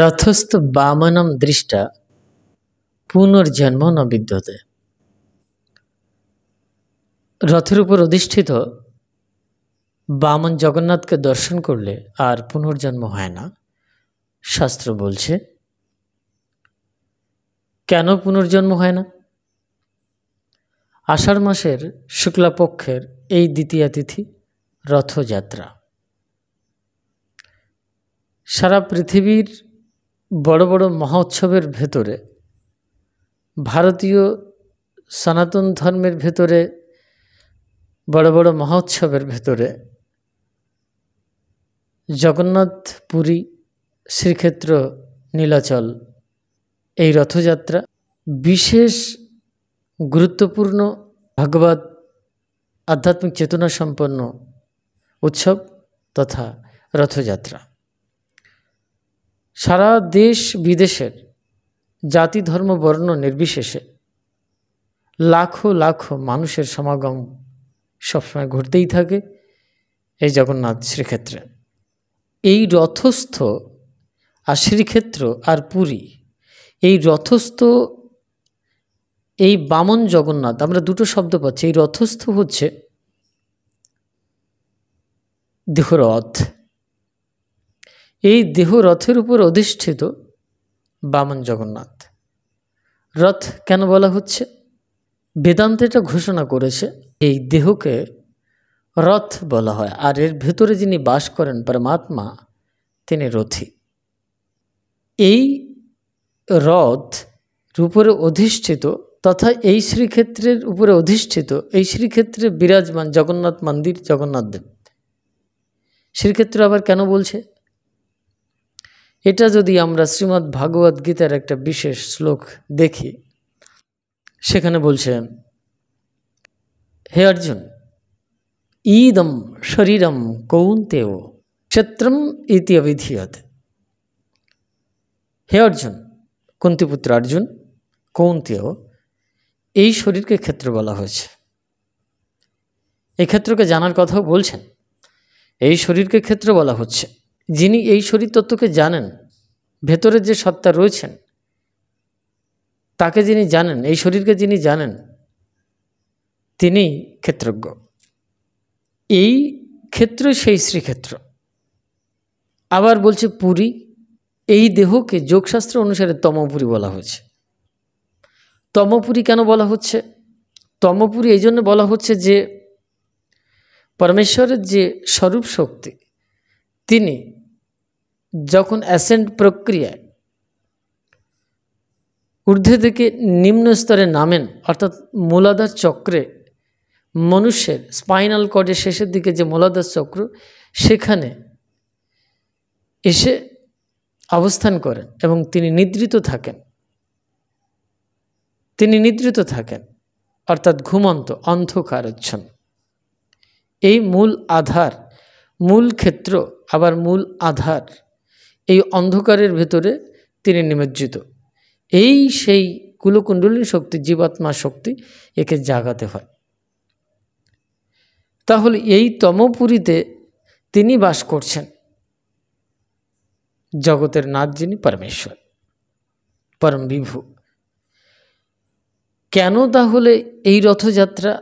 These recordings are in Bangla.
রথস্থ বামনম দৃষ্টা পুনর্জন্ম ন রথের উপর অধিষ্ঠিত বামন জগন্নাথকে দর্শন করলে আর পুনর্জন্ম হয় না শাস্ত্র বলছে কেন পুনর্জন্ম হয় না আষাঢ় মাসের শুক্লাপক্ষের এই দ্বিতীয়া তিথি রথযাত্রা সারা পৃথিবীর বড় বড় মহোৎসবের ভেতরে ভারতীয় সনাতন ধর্মের ভেতরে বড় বড় মহোৎসবের ভেতরে জগন্নাথ পুরী শ্রীক্ষেত্র নীলাচল এই রথযাত্রা বিশেষ গুরুত্বপূর্ণ ভাগবত আধ্যাত্মিক চেতনা সম্পন্ন উৎসব তথা রথযাত্রা সারা দেশ বিদেশের জাতি ধর্ম বর্ণ নির্বিশেষে লাখো লাখো মানুষের সমাগম সবসময় ঘটতেই থাকে এই জগন্নাথ শ্রীক্ষেত্রে এই রথস্থ আর শ্রীক্ষেত্র আর পুরী এই রথস্থ এই বামন জগন্নাথ আমরা দুটো শব্দ পাচ্ছি এই রথস্থ হচ্ছে দেহরথ এই দেহ রথের উপর অধিষ্ঠিত বামন জগন্নাথ রথ কেন বলা হচ্ছে বেদান্ত এটা ঘোষণা করেছে এই দেহকে রথ বলা হয় আর এর ভেতরে যিনি বাস করেন পরমাত্মা তিনি রথী এই রথ উপরে অধিষ্ঠিত তথা এই শ্রীক্ষেত্রের উপরে অধিষ্ঠিত এই শ্রীক্ষেত্রে বিরাজমান জগন্নাথ মন্দির জগন্নাথ দেব শ্রীক্ষেত্র আবার কেন বলছে এটা যদি আমরা শ্রীমদ্ ভাগবত গীতার একটা বিশেষ শ্লোক দেখি সেখানে বলছেন হে অর্জুন ঈদম শরীরম কৌন্তেও ক্ষেত্রম ইতি অবিধিয়ত হে অর্জুন কুন্তিপুত্র অর্জুন কৌন্তেও এই শরীরকে ক্ষেত্র বলা হয়েছে এই ক্ষেত্রকে জানার কথাও বলছেন এই শরীরকে ক্ষেত্র বলা হচ্ছে যিনি এই শরীর তত্ত্বকে জানেন ভেতরে যে সত্তা রয়েছেন তাকে যিনি জানেন এই শরীরকে যিনি জানেন তিনি ক্ষেত্রজ্ঞ এই ক্ষেত্র সেই শ্রীক্ষেত্র আবার বলছে পুরী এই দেহকে যোগশাস্ত্র অনুসারে তমপুরী বলা হয়েছে তমপুরী কেন বলা হচ্ছে তমপুরী এই জন্য বলা হচ্ছে যে পরমেশ্বরের যে স্বরূপ শক্তি তিনি যখন অ্যাসেন্ট প্রক্রিয়ায় ঊর্ধ্বে থেকে নিম্ন স্তরে নামেন অর্থাৎ মূলাধার চক্রে মনুষ্যের স্পাইনাল কর্ডের শেষের দিকে যে মূলাধার চক্র সেখানে এসে অবস্থান করেন এবং তিনি নিদ্রিত থাকেন তিনি নিদ্রিত থাকেন অর্থাৎ ঘুমন্ত অন্ধকারচ্ছন্ন এই মূল আধার মূল ক্ষেত্র আবার মূল আধার এই অন্ধকারের ভেতরে তিনি নিমজ্জিত এই সেই কুলকুণ্ডলী শক্তি জীবাত্মা শক্তি একে জাগাতে হয় তাহলে এই তমপুরীতে তিনি বাস করছেন জগতের নাথ যিনি পরমেশ্বর পরম বিভু কেন তাহলে এই রথযাত্রা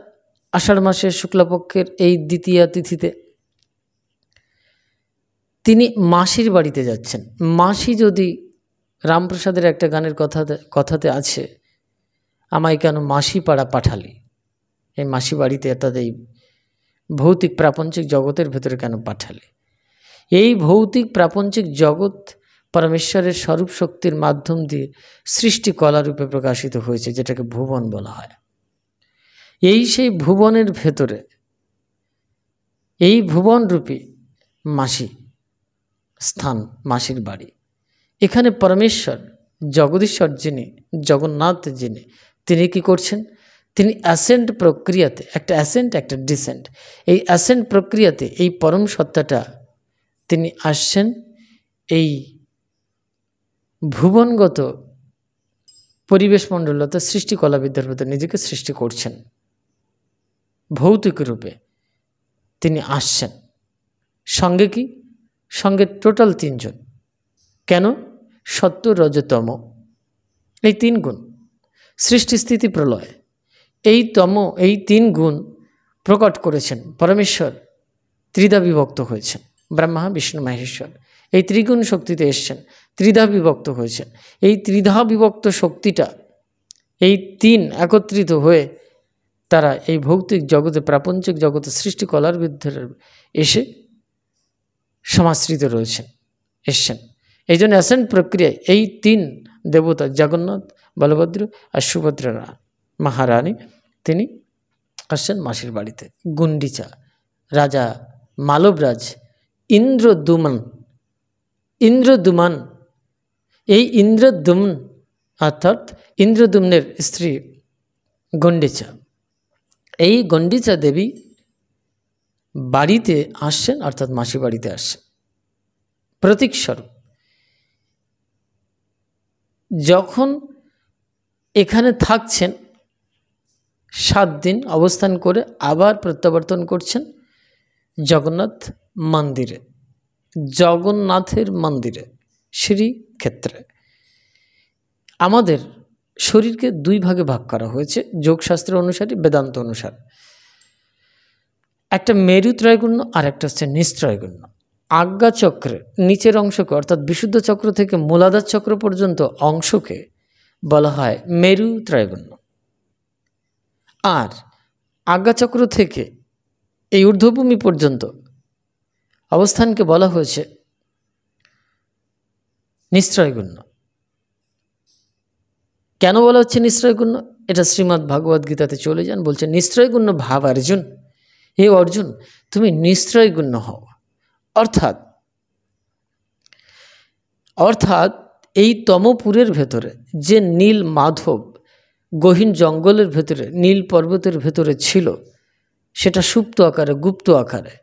আষাঢ় মাসের শুক্লাপক্ষের এই দ্বিতীয়া তিথিতে তিনি মাসির বাড়িতে যাচ্ছেন মাসি যদি রামপ্রসাদের একটা গানের কথা কথাতে আছে আমায় কেন মাসি পাড়া পাঠালি এই মাসি বাড়িতে অর্থাৎ এই ভৌতিক প্রাপঞ্চিক জগতের ভেতরে কেন পাঠালে এই ভৌতিক প্রাপঞ্চিক জগৎ পরমেশ্বরের স্বরূপ শক্তির মাধ্যম দিয়ে সৃষ্টি কলারূপে প্রকাশিত হয়েছে যেটাকে ভুবন বলা হয় এই সেই ভুবনের ভেতরে এই ভুবনরূপী মাসি স্থান মাসির বাড়ি এখানে পরমেশ্বর জগদীশ্বর যিনি জগন্নাথ যিনি তিনি কি করছেন তিনি অ্যাসেন্ট প্রক্রিয়াতে একটা অ্যাসেন্ট একটা ডিসেন্ট এই অ্যাসেন্ট প্রক্রিয়াতে এই পরম সত্তাটা তিনি আসছেন এই ভুবনগত পরিবেশ সৃষ্টিকলা বিদ্যার মধ্যে নিজেকে সৃষ্টি করছেন ভৌতিক রূপে তিনি আসছেন সঙ্গে কি সঙ্গে টোটাল তিনজন কেন সত্য রজতম এই তিন গুণ সৃষ্টি স্থিতি প্রলয় এই তম এই তিন গুণ প্রকট করেছেন পরমেশ্বর ত্রিধা বিভক্ত হয়েছেন ব্রহ্মা বিষ্ণু মহেশ্বর এই ত্রিগুণ শক্তিতে এসছেন ত্রিধা বিভক্ত হয়েছেন এই ত্রিধা বিভক্ত শক্তিটা এই তিন একত্রিত হয়ে তারা এই ভৌতিক জগতে প্রাপঞ্চিক জগতে সৃষ্টিকলার বিদ্যার এসে সমাশ্রিত রয়েছেন এসছেন এই জন্য অ্যাসেন্ট প্রক্রিয়ায় এই তিন দেবতা জগন্নাথ বলভদ্র আর সুভদ্রা মহারানী তিনি আসছেন মাসির বাড়িতে গুন্ডিচা রাজা মালবরাজ ইন্দ্রদুমন ইন্দ্রদুমন এই ইন্দ্রদুমন অর্থাৎ ইন্দ্রদুম্নের স্ত্রী গণ্ডিচা এই গণ্ডিচা দেবী বাড়িতে আসছেন অর্থাৎ মাসি বাড়িতে আসছেন প্রতীক স্বরূপ যখন এখানে থাকছেন সাত দিন অবস্থান করে আবার প্রত্যাবর্তন করছেন জগন্নাথ মন্দিরে জগন্নাথের মন্দিরে শ্রী ক্ষেত্রে আমাদের শরীরকে দুই ভাগে ভাগ করা হয়েছে যোগশাস্ত্র অনুসারে বেদান্ত অনুসারে একটা মেরু ত্রয়গুণ্য আর একটা হচ্ছে নিস্ত্রয়গুণ্য চক্রে নিচের অংশকে অর্থাৎ বিশুদ্ধ চক্র থেকে মূলাধার চক্র পর্যন্ত অংশকে বলা হয় মেরু ত্রয়গুণ্য আর আজ্ঞাচক্র থেকে এই ঊর্ধ্বভূমি পর্যন্ত অবস্থানকে বলা হয়েছে নিশ্রয়গুণ্য কেন বলা হচ্ছে নিশ্রয়গুণ্য এটা শ্রীমদ্ ভাগবত গীতাতে চলে যান বলছে নিশ্রয়গুণ্য ভাব অর্জুন হে অর্জুন তুমি নিশ্চয় গুণ্য হও অর্থাৎ অর্থাৎ এই তমপুরের ভেতরে যে নীল মাধব গহীন জঙ্গলের ভেতরে নীল পর্বতের ভেতরে ছিল সেটা সুপ্ত আকারে গুপ্ত আকারে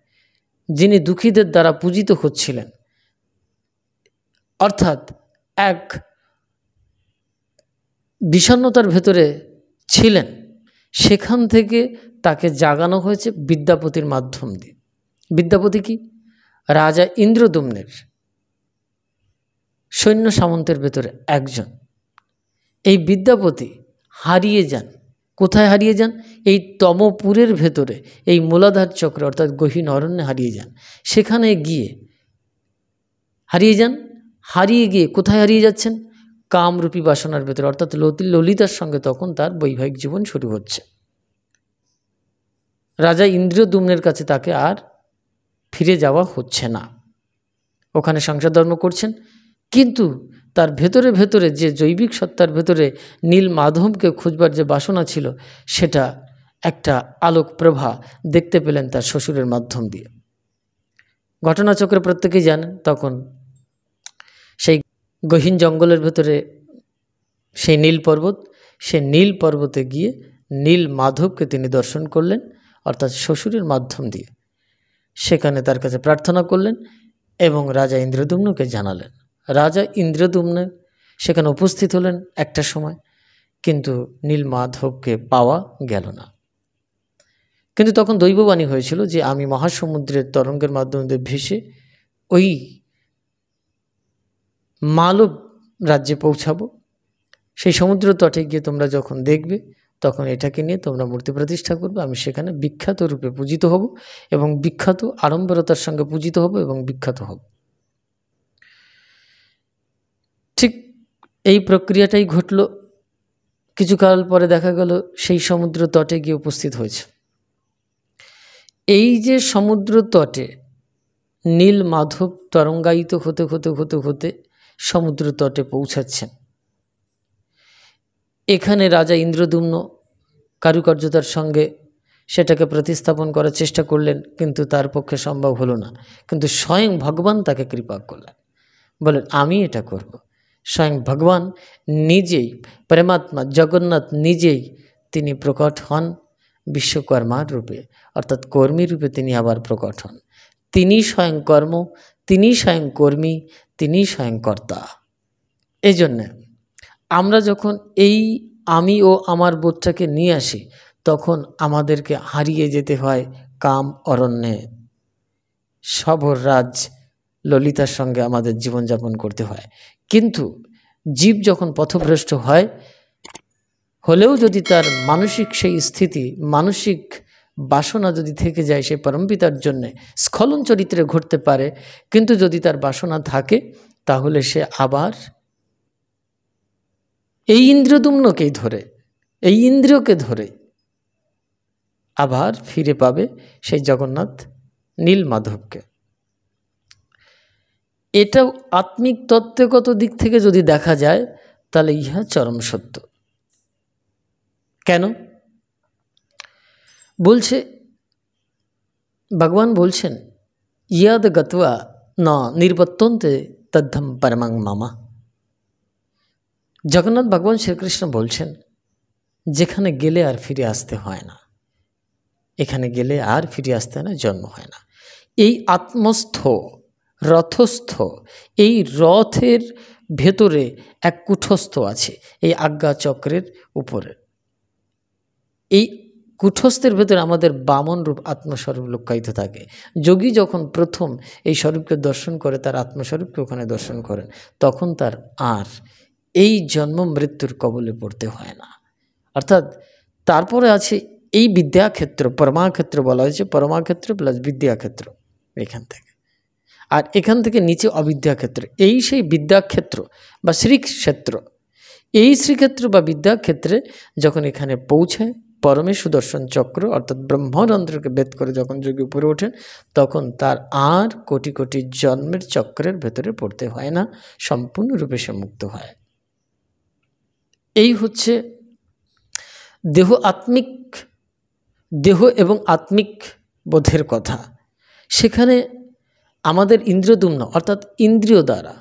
যিনি দুঃখীদের দ্বারা পূজিত হচ্ছিলেন অর্থাৎ এক বিষণ্নতার ভেতরে ছিলেন সেখান থেকে তাকে জাগানো হয়েছে বিদ্যাপতির মাধ্যম দিয়ে বিদ্যাপতি কি রাজা ইন্দ্রদুম্নের সৈন্য সামন্তের ভেতরে একজন এই বিদ্যাপতি হারিয়ে যান কোথায় হারিয়ে যান এই তমপুরের ভেতরে এই মূলাধার চক্রে অর্থাৎ গহীন অরণ্যে হারিয়ে যান সেখানে গিয়ে হারিয়ে যান হারিয়ে গিয়ে কোথায় হারিয়ে যাচ্ছেন কামরূপী বাসনার ভেতরে অর্থাৎ লতি ললিতার সঙ্গে তখন তার বৈবাহিক জীবন শুরু হচ্ছে রাজা ইন্দ্রদুম্নের কাছে তাকে আর ফিরে যাওয়া হচ্ছে না ওখানে সংসার ধর্ম করছেন কিন্তু তার ভেতরে ভেতরে যে জৈবিক সত্তার ভেতরে নীল মাধবকে খুঁজবার যে বাসনা ছিল সেটা একটা আলোক প্রভা দেখতে পেলেন তার শ্বশুরের মাধ্যম দিয়ে ঘটনাচক্রে প্রত্যেকেই জানেন তখন গহীন জঙ্গলের ভেতরে সেই নীল পর্বত সে নীল পর্বতে গিয়ে নীল মাধবকে তিনি দর্শন করলেন অর্থাৎ শ্বশুরের মাধ্যম দিয়ে সেখানে তার কাছে প্রার্থনা করলেন এবং রাজা ইন্দ্রদুম্নকে জানালেন রাজা ইন্দ্রদুম্ন সেখানে উপস্থিত হলেন একটা সময় কিন্তু নীল মাধবকে পাওয়া গেল না কিন্তু তখন দৈববাণী হয়েছিল যে আমি মহাসমুদ্রের তরঙ্গের মাধ্যমে ভেসে ওই মালব রাজ্যে পৌঁছাবো সেই সমুদ্র তটে গিয়ে তোমরা যখন দেখবে তখন এটাকে নিয়ে তোমরা মূর্তি প্রতিষ্ঠা করবে আমি সেখানে বিখ্যাত রূপে পূজিত হব এবং বিখ্যাত আড়ম্বরতার সঙ্গে পূজিত হব এবং বিখ্যাত হব ঠিক এই প্রক্রিয়াটাই ঘটল কিছুকাল পরে দেখা গেল সেই সমুদ্র তটে গিয়ে উপস্থিত হয়েছে এই যে সমুদ্র তটে নীল মাধব তরঙ্গায়িত হতে হতে হতে হতে সমুদ্র তটে পৌঁছাচ্ছেন এখানে রাজা ইন্দ্রদুম্ন কারুকার্যতার সঙ্গে সেটাকে প্রতিস্থাপন করার চেষ্টা করলেন কিন্তু তার পক্ষে সম্ভব হলো না কিন্তু স্বয়ং ভগবান তাকে কৃপা করলেন বলেন আমি এটা করব। স্বয়ং ভগবান নিজেই প্রেমাত্মা জগন্নাথ নিজেই তিনি প্রকট হন বিশ্বকর্মার রূপে অর্থাৎ কর্মী রূপে তিনি আবার প্রকট হন তিনি স্বয়ং কর্ম তিনি স্বয়ং কর্মী তিনি স্বয়ং কর্তা এই জন্যে আমরা যখন এই আমি ও আমার বোধটাকে নিয়ে আসি তখন আমাদেরকে হারিয়ে যেতে হয় কাম অরণ্যে সবর রাজ ললিতার সঙ্গে আমাদের জীবনযাপন করতে হয় কিন্তু জীব যখন পথভ্রষ্ট হয় হলেও যদি তার মানসিক সেই স্থিতি মানসিক বাসনা যদি থেকে যায় সে পরমপিতার জন্যে স্খলন চরিত্রে ঘটতে পারে কিন্তু যদি তার বাসনা থাকে তাহলে সে আবার এই ইন্দ্রদুম্নকেই ধরে এই ইন্দ্রিয়কে ধরে আবার ফিরে পাবে সেই জগন্নাথ নীল মাধবকে এটা আত্মিক তত্ত্বগত দিক থেকে যদি দেখা যায় তাহলে ইহা চরম সত্য কেন বলছে ভগবান বলছেন ইয়াদ গতবা না নির্বত্তন্তে তদ্ধম পরমাং মামা জগন্নাথ ভগবান শ্রীকৃষ্ণ বলছেন যেখানে গেলে আর ফিরে আসতে হয় না এখানে গেলে আর ফিরে আসতে হয় না জন্ম হয় না এই আত্মস্থ রথস্থ এই রথের ভেতরে এক কুঠস্থ আছে এই আজ্ঞা চক্রের উপরে এই কুঠস্থের ভেতরে আমাদের বামন রূপ আত্মস্বরূপ লুক্কায়িত থাকে যোগী যখন প্রথম এই স্বরূপকে দর্শন করে তার আত্মস্বরূপকে ওখানে দর্শন করেন তখন তার আর এই জন্ম মৃত্যুর কবলে পড়তে হয় না অর্থাৎ তারপরে আছে এই বিদ্যাক্ষেত্র পরমাক্ষেত্র বলা হয়েছে পরমাক্ষেত্র প্লাস বিদ্যাক্ষেত্র এখান থেকে আর এখান থেকে নিচে অবিদ্যাক্ষেত্র এই সেই বিদ্যাক্ষেত্র বা শ্রীক্ষেত্র এই শ্রীক্ষেত্র বা বিদ্যাক্ষেত্রে যখন এখানে পৌঁছায় পরমে সুদর্শন চক্র অর্থাৎ ব্রহ্মরন্ধ্রকে বেদ করে যখন যোগী উপরে ওঠেন তখন তার আর কোটি কোটি জন্মের চক্রের ভেতরে পড়তে হয় না সম্পূর্ণরূপে সে মুক্ত হয় এই হচ্ছে দেহ আত্মিক দেহ এবং আত্মিক বোধের কথা সেখানে আমাদের ইন্দ্রদুম্ন অর্থাৎ ইন্দ্রিয় দ্বারা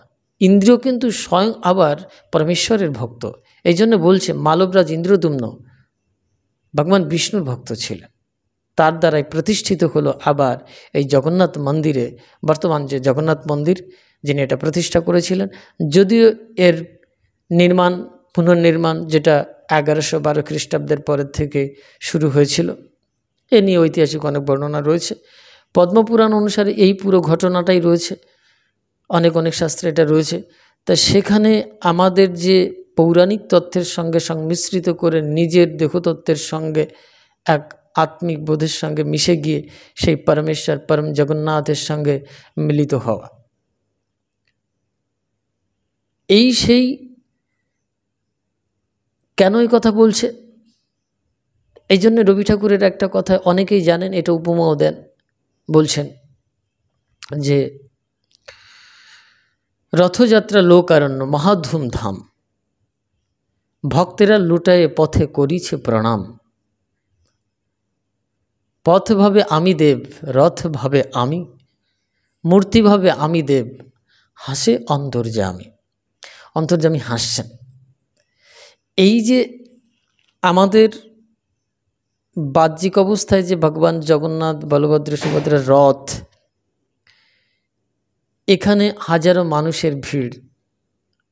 ইন্দ্রিয় কিন্তু স্বয়ং আবার পরমেশ্বরের ভক্ত এই জন্য বলছে মালবরাজ ইন্দ্রদুম্ন ভগবান বিষ্ণুর ভক্ত ছিলেন তার দ্বারাই প্রতিষ্ঠিত হলো আবার এই জগন্নাথ মন্দিরে বর্তমান যে জগন্নাথ মন্দির যিনি এটা প্রতিষ্ঠা করেছিলেন যদিও এর নির্মাণ পুনর্নির্মাণ যেটা এগারোশো বারো খ্রিস্টাব্দের পরের থেকে শুরু হয়েছিল এ নিয়ে ঐতিহাসিক অনেক বর্ণনা রয়েছে পদ্মপুরাণ অনুসারে এই পুরো ঘটনাটাই রয়েছে অনেক অনেক শাস্ত্রে এটা রয়েছে তা সেখানে আমাদের যে পৌরাণিক তত্ত্বের সঙ্গে সংমিশ্রিত করে নিজের দেহতত্ত্বের সঙ্গে এক আত্মিক বোধের সঙ্গে মিশে গিয়ে সেই পরমেশ্বর পরম জগন্নাথের সঙ্গে মিলিত হওয়া এই সেই কেন এই কথা বলছে এই জন্য রবি ঠাকুরের একটা কথা অনেকেই জানেন এটা উপমাও দেন বলছেন যে রথযাত্রা লোকারণ্য মহাধুমধাম ভক্তেরা লুটায়ে পথে করিছে প্রণাম পথ ভাবে আমি দেব রথ ভাবে আমি মূর্তি ভাবে আমি দেব হাসে অন্তর্যামী আমি হাসছেন এই যে আমাদের বাহ্যিক অবস্থায় যে ভগবান জগন্নাথ বলভদ্র সুভদ্রের রথ এখানে হাজারো মানুষের ভিড়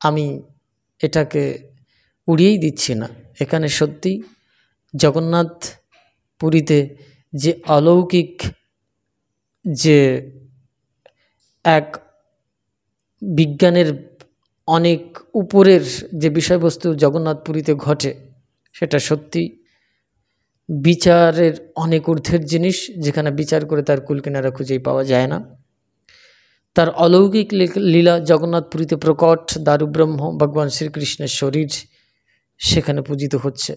আমি এটাকে উড়িয়েই দিচ্ছে না এখানে সত্যি জগন্নাথ পুরীতে যে অলৌকিক যে এক বিজ্ঞানের অনেক উপরের যে বিষয়বস্তু জগন্নাথ পুরীতে ঘটে সেটা সত্যি বিচারের অনেক ঊর্ধ্বের জিনিস যেখানে বিচার করে তার কুলকিনারা খুঁজেই পাওয়া যায় না তার অলৌকিক লীলা জগন্নাথ পুরীতে প্রকট দারুব্রহ্ম ভগবান শ্রীকৃষ্ণের শরীর সেখানে পূজিত হচ্ছে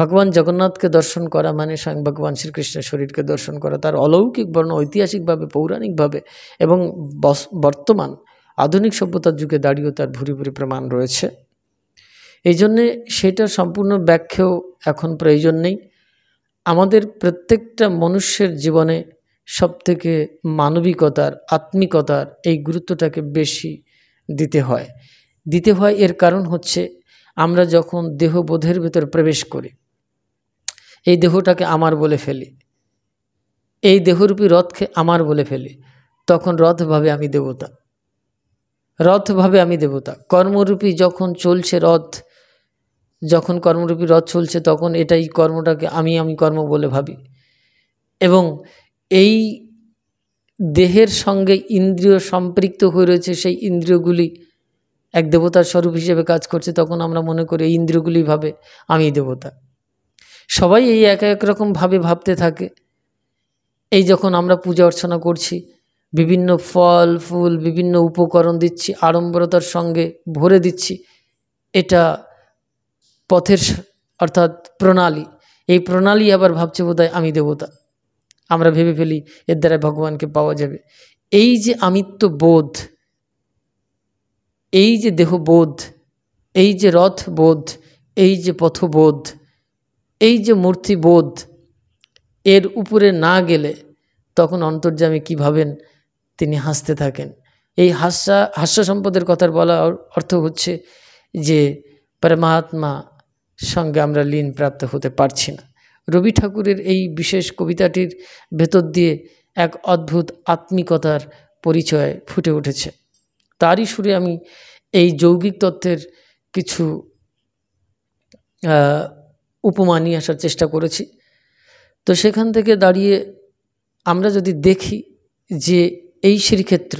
ভগবান জগন্নাথকে দর্শন করা মানে স্বয়ং ভগবান শ্রীকৃষ্ণের শরীরকে দর্শন করা তার অলৌকিক বর্ণ ঐতিহাসিকভাবে পৌরাণিকভাবে এবং বর্তমান আধুনিক সভ্যতার যুগে দাঁড়িয়েও তার ভুরি ভুরি প্রমাণ রয়েছে এই জন্যে সেটার সম্পূর্ণ ব্যাখ্যাও এখন প্রয়োজন নেই আমাদের প্রত্যেকটা মনুষ্যের জীবনে সবথেকে মানবিকতার আত্মিকতার এই গুরুত্বটাকে বেশি দিতে হয় দিতে হয় এর কারণ হচ্ছে আমরা যখন দেহবোধের ভিতর প্রবেশ করি এই দেহটাকে আমার বলে ফেলি এই দেহরূপী রথকে আমার বলে ফেলি তখন রথভাবে আমি দেবতা রথভাবে আমি দেবতা কর্মরূপী যখন চলছে রথ যখন কর্মরূপী রথ চলছে তখন এটাই কর্মটাকে আমি আমি কর্ম বলে ভাবি এবং এই দেহের সঙ্গে ইন্দ্রিয় সম্পৃক্ত হয়ে রয়েছে সেই ইন্দ্রিয়গুলি এক দেবতার স্বরূপ হিসেবে কাজ করছে তখন আমরা মনে করি এই ইন্দ্রগুলি ভাবে আমি দেবতা সবাই এই এক এক রকমভাবে ভাবতে থাকে এই যখন আমরা পূজা অর্চনা করছি বিভিন্ন ফল ফুল বিভিন্ন উপকরণ দিচ্ছি আড়ম্বরতার সঙ্গে ভরে দিচ্ছি এটা পথের অর্থাৎ প্রণালী এই প্রণালী আবার ভাবছে বোধহয় আমি দেবতা আমরা ভেবে ফেলি এর দ্বারা ভগবানকে পাওয়া যাবে এই যে আমিত্ব বোধ এই যে দেহবোধ এই যে রথ বোধ এই যে পথবোধ এই যে মূর্তিবোধ এর উপরে না গেলে তখন অন্তর্যামী কী ভাবেন তিনি হাসতে থাকেন এই হাস্যা হাস্য সম্পদের কথার বলা অর্থ হচ্ছে যে পরমাত্মা সঙ্গে আমরা লীন প্রাপ্ত হতে পারছি না রবি ঠাকুরের এই বিশেষ কবিতাটির ভেতর দিয়ে এক অদ্ভুত আত্মিকতার পরিচয় ফুটে উঠেছে তারই সুরে আমি এই যৌগিক তত্ত্বের কিছু উপমা নিয়ে আসার চেষ্টা করেছি তো সেখান থেকে দাঁড়িয়ে আমরা যদি দেখি যে এই শ্রীক্ষেত্র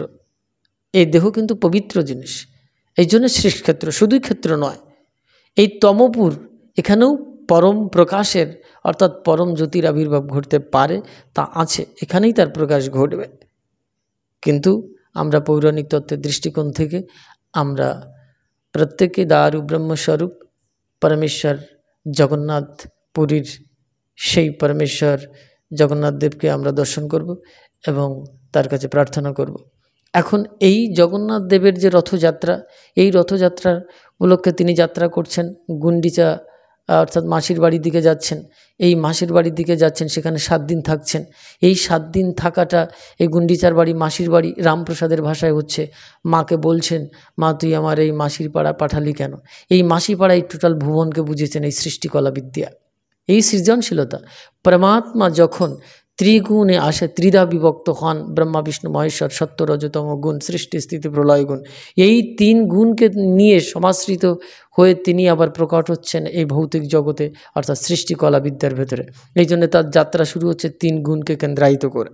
এই দেহ কিন্তু পবিত্র জিনিস এই জন্য শ্রীক্ষেত্র শুধুই ক্ষেত্র নয় এই তমপুর এখানেও পরম প্রকাশের অর্থাৎ পরম জ্যোতির আবির্ভাব ঘটতে পারে তা আছে এখানেই তার প্রকাশ ঘটবে কিন্তু আমরা পৌরাণিক তত্ত্বের দৃষ্টিকোণ থেকে আমরা প্রত্যেকে দারু ব্রহ্মস্বরূপ পরমেশ্বর জগন্নাথ পুরীর সেই পরমেশ্বর জগন্নাথ দেবকে আমরা দর্শন করব এবং তার কাছে প্রার্থনা করব। এখন এই জগন্নাথ দেবের যে রথযাত্রা এই রথযাত্রার উপলক্ষে তিনি যাত্রা করছেন গুন্ডিচা অর্থাৎ মাসির বাড়ির দিকে যাচ্ছেন এই মাসির বাড়ির দিকে যাচ্ছেন সেখানে সাত দিন থাকছেন এই সাত দিন থাকাটা এই গুন্ডিচার বাড়ি মাসির বাড়ি রামপ্রসাদের ভাষায় হচ্ছে মাকে বলছেন মা তুই আমার এই মাসির পাড়া পাঠালি কেন এই মাসি পাড়ায় টোটাল ভুবনকে বুঝেছেন এই সৃষ্টিকলা বিদ্যা এই সৃজনশীলতা পরমাত্মা যখন ত্রিগুণে আসে ত্রিধা বিভক্ত হন ব্রহ্মা বিষ্ণু মহেশ্বর সত্য রজতম গুণ সৃষ্টি স্থিতি প্রলয় গুণ এই তিন গুণকে নিয়ে সমাশ্রিত হয়ে তিনি আবার প্রকট হচ্ছেন এই ভৌতিক জগতে অর্থাৎ সৃষ্টিকলা বিদ্যার ভেতরে এই জন্য তার যাত্রা শুরু হচ্ছে তিন গুণকে কেন্দ্রায়িত করে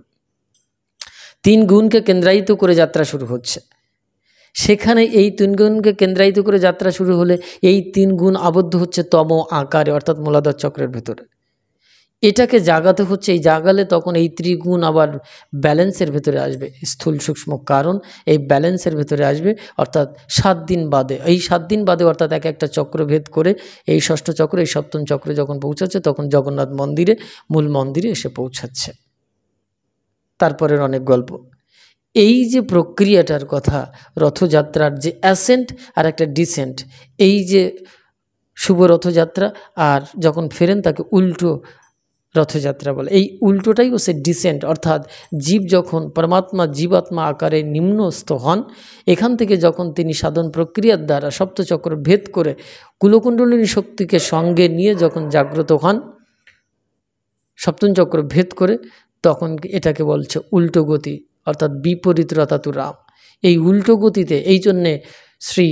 তিন গুণকে কেন্দ্রায়িত করে যাত্রা শুরু হচ্ছে সেখানে এই তিন গুণকে কেন্দ্রায়িত করে যাত্রা শুরু হলে এই তিন গুণ আবদ্ধ হচ্ছে তম আকারে অর্থাৎ মূলাধার চক্রের ভেতরে এটাকে জাগাতে হচ্ছে এই জাগালে তখন এই ত্রিগুণ আবার ব্যালেন্সের ভেতরে আসবে স্থূল সূক্ষ্ম কারণ এই ব্যালেন্সের ভেতরে আসবে অর্থাৎ সাত দিন বাদে এই সাত দিন বাদে অর্থাৎ এক একটা চক্র ভেদ করে এই ষষ্ঠ চক্র এই সপ্তম চক্রে যখন পৌঁছাচ্ছে তখন জগন্নাথ মন্দিরে মূল মন্দিরে এসে পৌঁছাচ্ছে তারপরের অনেক গল্প এই যে প্রক্রিয়াটার কথা রথযাত্রার যে অ্যাসেন্ট আর একটা ডিসেন্ট এই যে শুভ রথযাত্রা আর যখন ফেরেন তাকে উল্টো রথযাত্রা বলে এই উল্টোটাই হচ্ছে ডিসেন্ট অর্থাৎ জীব যখন পরমাত্মা জীবাত্মা আকারে নিম্নস্থ হন এখান থেকে যখন তিনি সাধন প্রক্রিয়ার দ্বারা সপ্তচক্র ভেদ করে কুলকুণ্ডলিনী শক্তিকে সঙ্গে নিয়ে যখন জাগ্রত হন সপ্তম চক্র ভেদ করে তখন এটাকে বলছে উল্টো গতি অর্থাৎ বিপরীত রতাতু রাম এই উল্টো গতিতে এই জন্যে শ্রী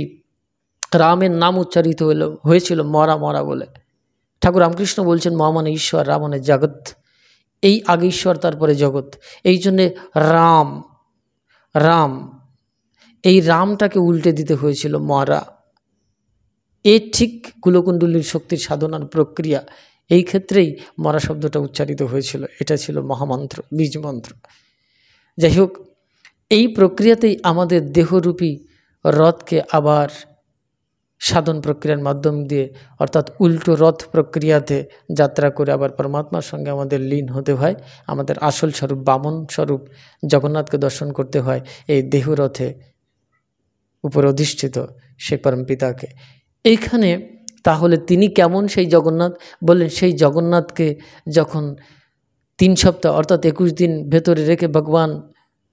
রামের নাম উচ্চারিত হলো হয়েছিল মরা মরা বলে ঠাকুর রামকৃষ্ণ বলছেন মহামানে ঈশ্বর রামানে জগৎ এই আগে ঈশ্বর তারপরে জগৎ এই জন্যে রাম রাম এই রামটাকে উল্টে দিতে হয়েছিল মরা এ ঠিক কুলকুণ্ডলীর শক্তির সাধনার প্রক্রিয়া এই ক্ষেত্রেই মরা শব্দটা উচ্চারিত হয়েছিল এটা ছিল মহামন্ত্র বীজমন্ত্র যাই হোক এই প্রক্রিয়াতেই আমাদের দেহরূপী রথকে আবার সাধন প্রক্রিয়ার মাধ্যম দিয়ে অর্থাৎ উল্টো রথ প্রক্রিয়াতে যাত্রা করে আবার পরমাত্মার সঙ্গে আমাদের লীন হতে হয় আমাদের আসল স্বরূপ বামন স্বরূপ জগন্নাথকে দর্শন করতে হয় এই দেহরথে উপর অধিষ্ঠিত সে পরম পিতাকে এইখানে তাহলে তিনি কেমন সেই জগন্নাথ বললেন সেই জগন্নাথকে যখন তিন সপ্তাহ অর্থাৎ একুশ দিন ভেতরে রেখে ভগবান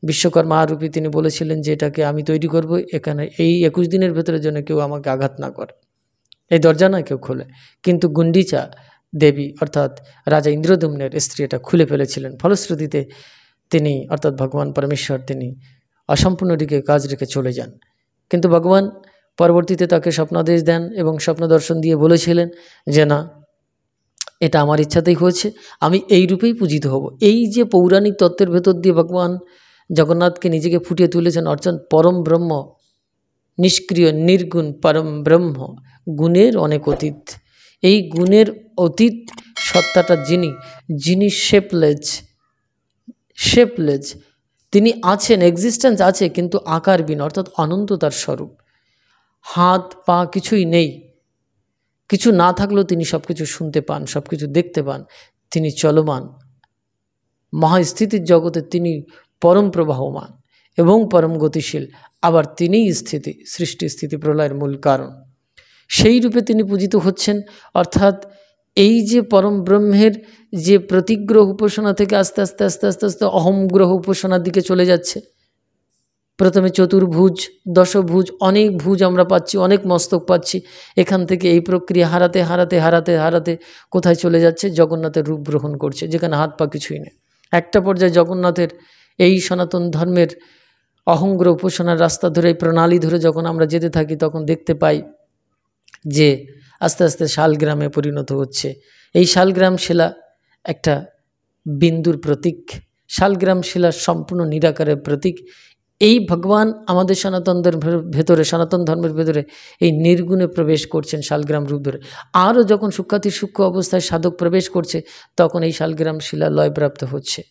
বিশ্বকর্মা আরূপে তিনি বলেছিলেন যে এটাকে আমি তৈরি করব এখানে এই একুশ দিনের ভেতরে যেন কেউ আমাকে আঘাত না করে এই দরজা না কেউ খোলে কিন্তু গুন্ডিচা দেবী অর্থাৎ রাজা ইন্দ্রদুম্নের স্ত্রী এটা খুলে ফেলেছিলেন ফলশ্রুতিতে তিনি অর্থাৎ ভগবান পরমেশ্বর তিনি অসম্পূর্ণ দিকে কাজ রেখে চলে যান কিন্তু ভগবান পরবর্তীতে তাকে স্বপ্নাদেশ দেন এবং স্বপ্ন দর্শন দিয়ে বলেছিলেন যে না এটা আমার ইচ্ছাতেই হয়েছে আমি এই রূপেই পূজিত হব এই যে পৌরাণিক তত্ত্বের ভেতর দিয়ে ভগবান জগন্নাথকে নিজেকে ফুটিয়ে তুলেছেন অর্চন পরম ব্রহ্ম নিষ্ক্রিয় নির্গুণ পরম ব্রহ্ম গুণের অনেক অতীত এই গুণের অতীত সত্তাটা যিনি যিনি শেপলেজ শেপলেজ তিনি আছেন এক্সিস্টেন্স আছে কিন্তু আকারবিন অর্থাৎ অনন্ত তার স্বরূপ হাত পা কিছুই নেই কিছু না থাকলেও তিনি সব কিছু শুনতে পান সব কিছু দেখতে পান তিনি চলমান মহাস্থিতির জগতে তিনি পরম প্রবাহমান এবং পরম গতিশীল আবার তিনিই স্থিতি সৃষ্টি স্থিতি প্রলয়ের মূল কারণ সেই রূপে তিনি পূজিত হচ্ছেন অর্থাৎ এই যে পরম ব্রহ্মের যে প্রতিগ্রহ উপাসনা থেকে আস্তে আস্তে আস্তে আস্তে আস্তে অহম গ্রহ উপাসনার দিকে চলে যাচ্ছে প্রথমে চতুর্ভুজ দশভুজ অনেক ভুজ আমরা পাচ্ছি অনেক মস্তক পাচ্ছি এখান থেকে এই প্রক্রিয়া হারাতে হারাতে হারাতে হারাতে কোথায় চলে যাচ্ছে জগন্নাথের রূপ গ্রহণ করছে যেখানে হাত পা কিছুই নেই একটা পর্যায়ে জগন্নাথের এই সনাতন ধর্মের অহংগ্র উপাসনার রাস্তা ধরে এই প্রণালী ধরে যখন আমরা যেতে থাকি তখন দেখতে পাই যে আস্তে আস্তে শালগ্রামে পরিণত হচ্ছে এই শালগ্রাম শিলা একটা বিন্দুর প্রতীক শালগ্রাম শিলার সম্পূর্ণ নিরাকারের প্রতীক এই ভগবান আমাদের সনাতন ধর্মের ভেতরে সনাতন ধর্মের ভেতরে এই নির্গুণে প্রবেশ করছেন শালগ্রাম রূপ ধরে আরও যখন সূক্ষাতি সূক্ষ্ম অবস্থায় সাধক প্রবেশ করছে তখন এই শালগ্রাম শিলা লয়প্রাপ্ত হচ্ছে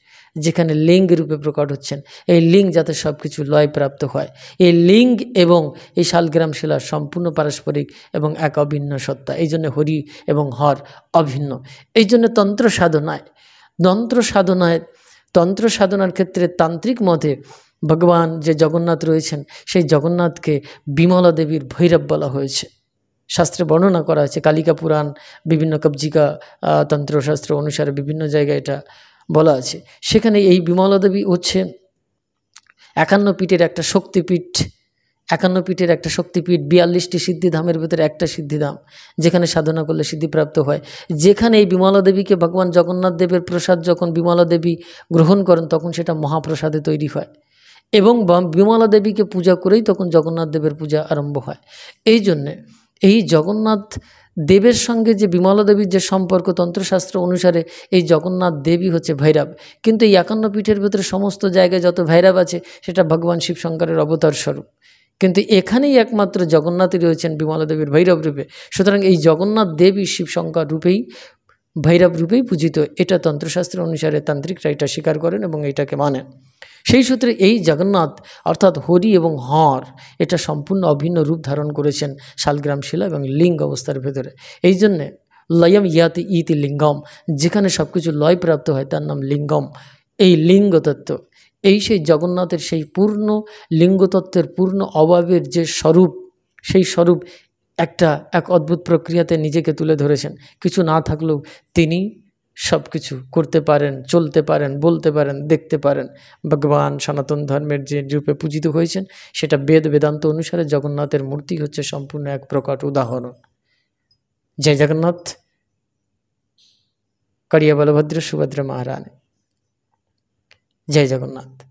যেখানে লিঙ্গ রূপে প্রকট হচ্ছেন এই লিঙ্গ যাতে সব কিছু লয়প্রাপ্ত হয় এই লিঙ্গ এবং এই শালগ্রাম শিলা সম্পূর্ণ পারস্পরিক এবং এক অভিন্ন সত্তা এই জন্য হরি এবং হর অভিন্ন এই জন্য তন্ত্র সাধনায় তন্ত্র সাধনায় তন্ত্র সাধনার ক্ষেত্রে তান্ত্রিক মতে ভগবান যে জগন্নাথ রয়েছেন সেই জগন্নাথকে বিমলা দেবীর ভৈরব বলা হয়েছে শাস্ত্রে বর্ণনা করা হয়েছে কালিকা পুরাণ বিভিন্ন কবজিকা তন্ত্রশাস্ত্র অনুসারে বিভিন্ন জায়গায় এটা বলা আছে সেখানে এই বিমলা দেবী হচ্ছে একান্ন পীঠের একটা শক্তিপীঠ একান্ন পীঠের একটা শক্তিপীঠ বিয়াল্লিশটি সিদ্ধিধামের ভেতরে একটা সিদ্ধিধাম যেখানে সাধনা করলে সিদ্ধিপ্রাপ্ত হয় যেখানে এই বিমলা দেবীকে ভগবান জগন্নাথ দেবের প্রসাদ যখন বিমলা দেবী গ্রহণ করেন তখন সেটা মহাপ্রসাদে তৈরি হয় এবং বিমলা দেবীকে পূজা করেই তখন জগন্নাথ দেবের পূজা আরম্ভ হয় এই জন্যে এই জগন্নাথ দেবের সঙ্গে যে বিমলা দেবীর যে সম্পর্ক তন্ত্রশাস্ত্র অনুসারে এই জগন্নাথ দেবী হচ্ছে ভৈরব কিন্তু এই একান্ন পীঠের ভেতরে সমস্ত জায়গায় যত ভৈরব আছে সেটা ভগবান শিবশঙ্করের অবতার স্বরূপ কিন্তু এখানেই একমাত্র জগন্নাথই রয়েছেন বিমলা দেবীর ভৈরব রূপে সুতরাং এই জগন্নাথ দেবী শিবশঙ্কর রূপেই ভৈরব রূপেই পূজিত এটা তন্ত্রশাস্ত্র অনুসারে তান্ত্রিকরা এটা স্বীকার করেন এবং এটাকে মানেন সেই সূত্রে এই জগন্নাথ অর্থাৎ হরি এবং হর এটা সম্পূর্ণ অভিন্ন রূপ ধারণ করেছেন শালগ্রাম শিলা এবং লিঙ্গ অবস্থার ভেতরে এই জন্যে লয়ম ইয়াতি ইতি লিঙ্গম যেখানে সব কিছু লয়প্রাপ্ত হয় তার নাম লিঙ্গম এই লিঙ্গ তত্ত্ব এই সেই জগন্নাথের সেই পূর্ণ লিঙ্গতত্ত্বের পূর্ণ অভাবের যে স্বরূপ সেই স্বরূপ একটা এক অদ্ভুত প্রক্রিয়াতে নিজেকে তুলে ধরেছেন কিছু না থাকলেও তিনি সব কিছু করতে পারেন চলতে পারেন বলতে পারেন দেখতে পারেন ভগবান সনাতন ধর্মের যে রূপে পূজিত হয়েছেন সেটা বেদ বেদান্ত অনুসারে জগন্নাথের মূর্তি হচ্ছে সম্পূর্ণ এক প্রকার উদাহরণ জয় জগন্নাথ কারিয়া বলভদ্র সুভদ্র মহারানী জয় জগন্নাথ